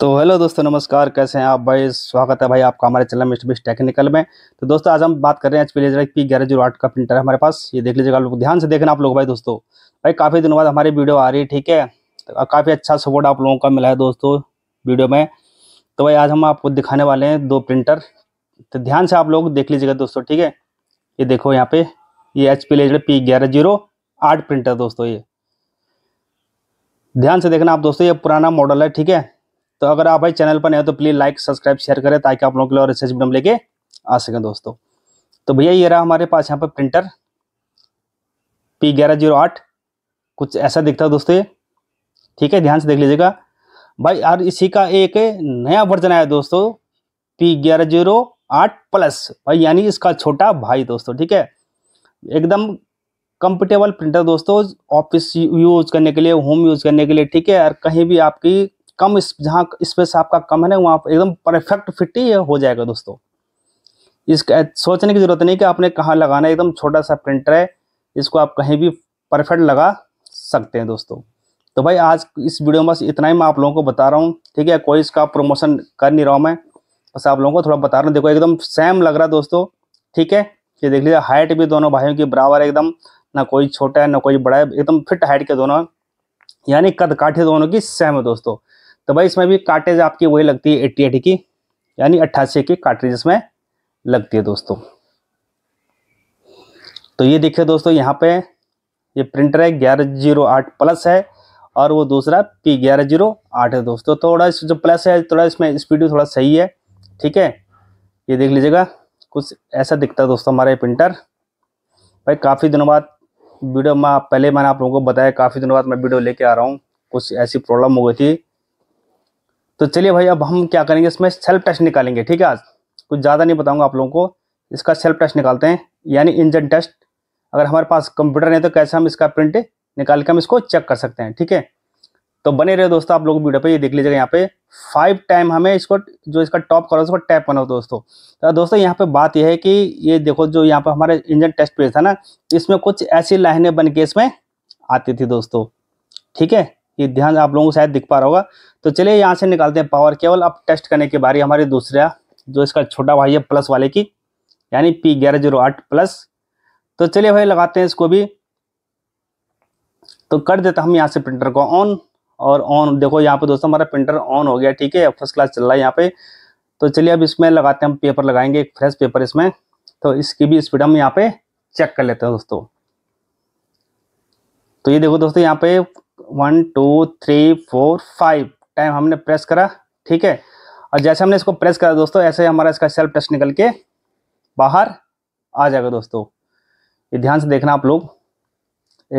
तो हेलो दोस्तों नमस्कार कैसे हैं आप भाई स्वागत है भाई आपका हमारे चैनल मिस्टर बिस्ट टेक्निकल में तो दोस्तों आज हम बात कर रहे हैं एच पी लेजर पी ग्यारह जीरो आठ का प्रिंटर है हमारे पास ये देख लीजिएगा लोग ध्यान से देखना आप लोग भाई दोस्तों भाई काफ़ी दिनों बाद हमारी वीडियो आ रही है ठीक है तो काफ़ी अच्छा सपोर्ट आप लोगों का मिला है दोस्तों वीडियो में तो भाई आज हम आपको दिखाने वाले हैं दो प्रिंटर तो ध्यान से आप लोग देख लीजिएगा दोस्तों ठीक है ये देखो यहाँ पे ये एच पी लेजर पी ग्यारह जीरो आठ प्रिंटर दोस्तों ये ध्यान से देखना आप दोस्तों ये पुराना मॉडल है ठीक है तो अगर आप भाई चैनल पर नए हो तो प्लीज़ लाइक सब्सक्राइब शेयर करें ताकि आप लोगों के लिए और रिसर्च वीडियो लेके आ सकें दोस्तों तो भैया ये रहा हमारे पास यहाँ पर प्रिंटर पी ग्यारह जीरो आठ कुछ ऐसा दिखता है दोस्तों ये ठीक है ध्यान से देख लीजिएगा भाई यार इसी का एक नया वर्जन आया दोस्तों पी ग्यारह जीरो आठ प्लस भाई यानी इसका छोटा भाई दोस्तों ठीक है एकदम कंफर्टेबल प्रिंटर दोस्तों ऑफिस यूज करने के लिए होम यूज करने के लिए ठीक है और कहीं भी आपकी कम जहाँ स्पेस आपका कम है ना वहाँ एकदम परफेक्ट फिट ही हो जाएगा दोस्तों इस सोचने की ज़रूरत नहीं कि आपने कहाँ लगाना है एकदम छोटा सा प्रिंटर है इसको आप कहीं भी परफेक्ट लगा सकते हैं दोस्तों तो भाई आज इस वीडियो में बस इतना ही मैं आप लोगों को बता रहा हूँ ठीक है कोई इसका प्रमोशन कर नहीं रहा हूँ मैं बस आप लोगों को थोड़ा बता रहा हूँ देखो एकदम सेम लग रहा है दोस्तों ठीक है ये देख लीजिए हाइट भी दोनों भाइयों की बराबर है एकदम ना कोई छोटा है ना कोई बड़ा है एकदम फिट हाइट के दोनों यानी कद काठे दोनों की सेम है दोस्तों तो भाई इसमें भी कार्टेज आपकी वही लगती है एट्टी एटी की यानी अट्ठासी की कार्टेज इसमें लगती है दोस्तों तो ये देखिए दोस्तों यहाँ पे ये प्रिंटर है ग्यारह जीरो आठ प्लस है और वो दूसरा पी ग्यारह जीरो आठ है दोस्तों थोड़ा इस जो प्लस है थोड़ा इसमें स्पीड भी थोड़ा सही है ठीक है ये देख लीजिएगा कुछ ऐसा दिखता है दोस्तों हमारा ये प्रिंटर भाई काफ़ी दिनों बाद वीडियो मैं पहले मैंने आप लोगों को बताया काफ़ी दिनों बाद मैं वीडियो लेके आ रहा हूँ कुछ ऐसी प्रॉब्लम हो गई थी तो चलिए भाई अब हम क्या करेंगे इसमें सेल्फ टेस्ट निकालेंगे ठीक है आज कुछ ज़्यादा नहीं बताऊंगा आप लोगों को इसका सेल्फ टेस्ट निकालते हैं यानी इंजन टेस्ट अगर हमारे पास कंप्यूटर नहीं तो कैसे हम इसका प्रिंट निकाल के हम इसको चेक कर सकते हैं ठीक है तो बने रहे दोस्तों आप लोग वीडियो पर ये देख लीजिएगा यहाँ पे फाइव टाइम हमें इसको जो इसका टॉप करो उसको टैप हो दोस्तों तो दोस्तों यहाँ पे बात यह है कि ये देखो जो यहाँ पे हमारे इंजन टेस्ट पेज था ना इसमें कुछ ऐसी लाइनें बन के इसमें आती थी दोस्तों ठीक है ये ध्यान आप लोगों को शायद दिख पा रहा होगा तो चलिए यहाँ से निकालते हैं पावर केवल अब टेस्ट करने के बारे हमारे दूसरा जो इसका छोटा भाई है प्लस वाले की यानी पी ग्यारह जीरो आठ प्लस तो चलिए भाई लगाते हैं इसको भी तो कर देता हम यहाँ से प्रिंटर को ऑन और ऑन देखो यहाँ पे दोस्तों हमारा प्रिंटर ऑन हो गया ठीक है फर्स्ट क्लास चल रहा है यहाँ पे तो चलिए अब इसमें लगाते हैं हम पेपर लगाएंगे एक फ्रेश पेपर इसमें तो इसकी भी स्पीड हम यहाँ पे चेक कर लेते हैं दोस्तों तो ये देखो दोस्तों यहाँ पे one two three four five time हमने प्रेस करा ठीक है और जैसे हमने इसको प्रेस करा दोस्तों ऐसे हमारा इसका सेल्फ टेस्ट निकल के बाहर आ जाएगा दोस्तों ये ध्यान से देखना आप लोग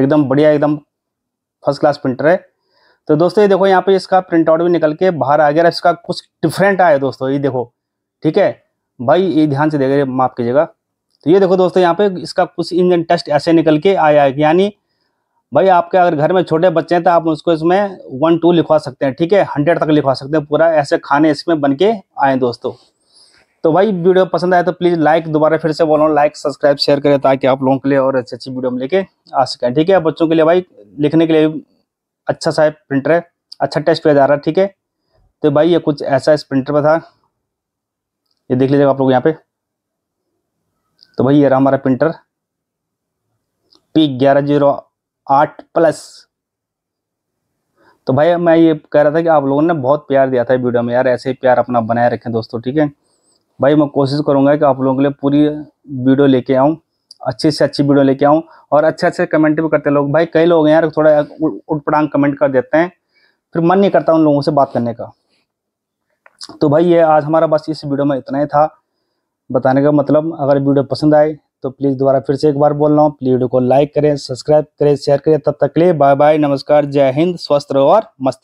एकदम बढ़िया एकदम फर्स्ट क्लास प्रिंटर है तो दोस्तों ये देखो यहाँ पे इसका प्रिंट आउट भी निकल के बाहर आ गया इसका कुछ डिफरेंट आया दोस्तों ये देखो ठीक है भाई ये ध्यान से देखिए माफ कीजिएगा तो ये देखो दोस्तों यहाँ पे इसका कुछ इंजन टेस्ट ऐसे निकल के आया है यानी भाई आपके अगर घर में छोटे बच्चे हैं तो आप उसको इसमें वन टू लिखवा सकते हैं ठीक है हंड्रेड तक लिखवा सकते हैं पूरा ऐसे खाने इसमें बन के आए दोस्तों तो भाई वीडियो पसंद आए तो प्लीज़ लाइक दोबारा फिर से बोलो लाइक सब्सक्राइब शेयर करें ताकि आप लोगों के लिए और अच्छी अच्छी वीडियो हम लेके आ सकें ठीक है बच्चों के लिए भाई लिखने के लिए अच्छा सा प्रिंटर है अच्छा टेस्ट पेज आ रहा है ठीक है तो भाई ये कुछ ऐसा इस प्रिंटर पर था ये देख लीजिएगा आप लोग यहाँ पे तो भाई ये रहा हमारा प्रिंटर पी ग्यारह जीरो आठ प्लस तो भाई मैं ये कह रहा था कि आप लोगों ने बहुत प्यार दिया था वीडियो में यार ऐसे ही प्यार अपना बनाए रखें दोस्तों ठीक है भाई मैं कोशिश करूंगा कि आप लोगों के लिए पूरी वीडियो लेके आऊँ अच्छी से अच्छी वीडियो लेके आऊँ और अच्छे अच्छे कमेंट भी करते लोग भाई कई लोग हैं यार थोड़ा उठपटांग कमेंट कर देते हैं फिर मन नहीं करता उन लोगों से बात करने का तो भाई ये आज हमारा बस इस वीडियो में इतना ही था बताने का मतलब अगर वीडियो पसंद आए तो प्लीज़ दोबारा फिर से एक बार बोल रहा हूँ प्लीज वीडियो को लाइक करें सब्सक्राइब करें शेयर करें तब तक लिए बाय बाय नमस्कार जय हिंद स्वस्थ रहो और मस्त